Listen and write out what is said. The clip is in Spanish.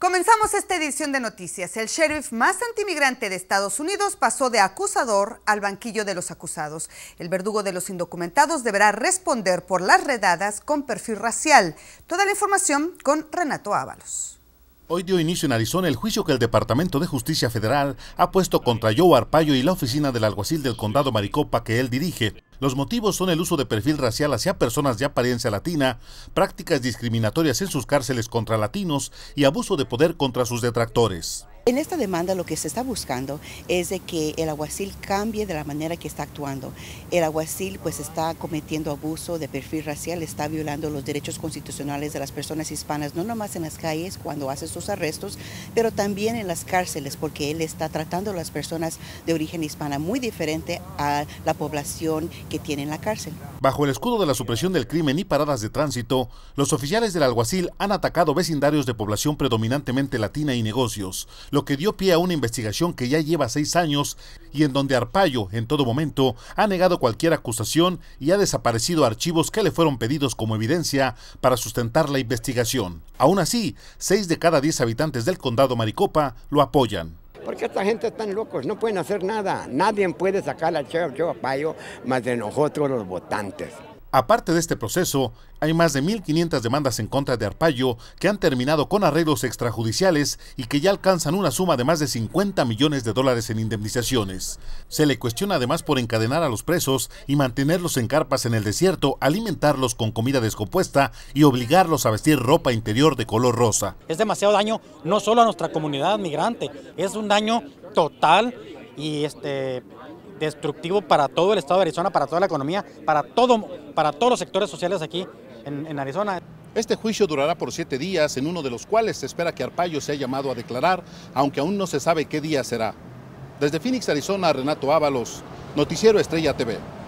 Comenzamos esta edición de noticias. El sheriff más antimigrante de Estados Unidos pasó de acusador al banquillo de los acusados. El verdugo de los indocumentados deberá responder por las redadas con perfil racial. Toda la información con Renato Ábalos. Hoy dio inicio en Arizona el juicio que el Departamento de Justicia Federal ha puesto contra Joe Arpaio y la oficina del alguacil del condado Maricopa que él dirige los motivos son el uso de perfil racial hacia personas de apariencia latina, prácticas discriminatorias en sus cárceles contra latinos y abuso de poder contra sus detractores. En esta demanda lo que se está buscando es de que el aguacil cambie de la manera que está actuando. El aguacil pues está cometiendo abuso de perfil racial, está violando los derechos constitucionales de las personas hispanas, no nomás en las calles cuando hace sus arrestos, pero también en las cárceles porque él está tratando a las personas de origen hispana muy diferente a la población que tiene en la cárcel. Bajo el escudo de la supresión del crimen y paradas de tránsito, los oficiales del alguacil han atacado vecindarios de población predominantemente latina y negocios, lo que dio pie a una investigación que ya lleva seis años y en donde Arpaio, en todo momento, ha negado cualquier acusación y ha desaparecido archivos que le fueron pedidos como evidencia para sustentar la investigación. Aún así, seis de cada diez habitantes del condado Maricopa lo apoyan. Porque esta gente están locos, no pueden hacer nada. Nadie puede sacar al Sheriff más de nosotros los votantes. Aparte de este proceso, hay más de 1.500 demandas en contra de Arpaio que han terminado con arreglos extrajudiciales y que ya alcanzan una suma de más de 50 millones de dólares en indemnizaciones. Se le cuestiona además por encadenar a los presos y mantenerlos en carpas en el desierto, alimentarlos con comida descompuesta y obligarlos a vestir ropa interior de color rosa. Es demasiado daño no solo a nuestra comunidad migrante, es un daño total y este destructivo para todo el estado de Arizona, para toda la economía, para, todo, para todos los sectores sociales aquí en, Arizona. Este juicio durará por siete días, en uno de los cuales se espera que Arpaio sea llamado a declarar, aunque aún no se sabe qué día será. Desde Phoenix, Arizona, Renato Ábalos, Noticiero Estrella TV.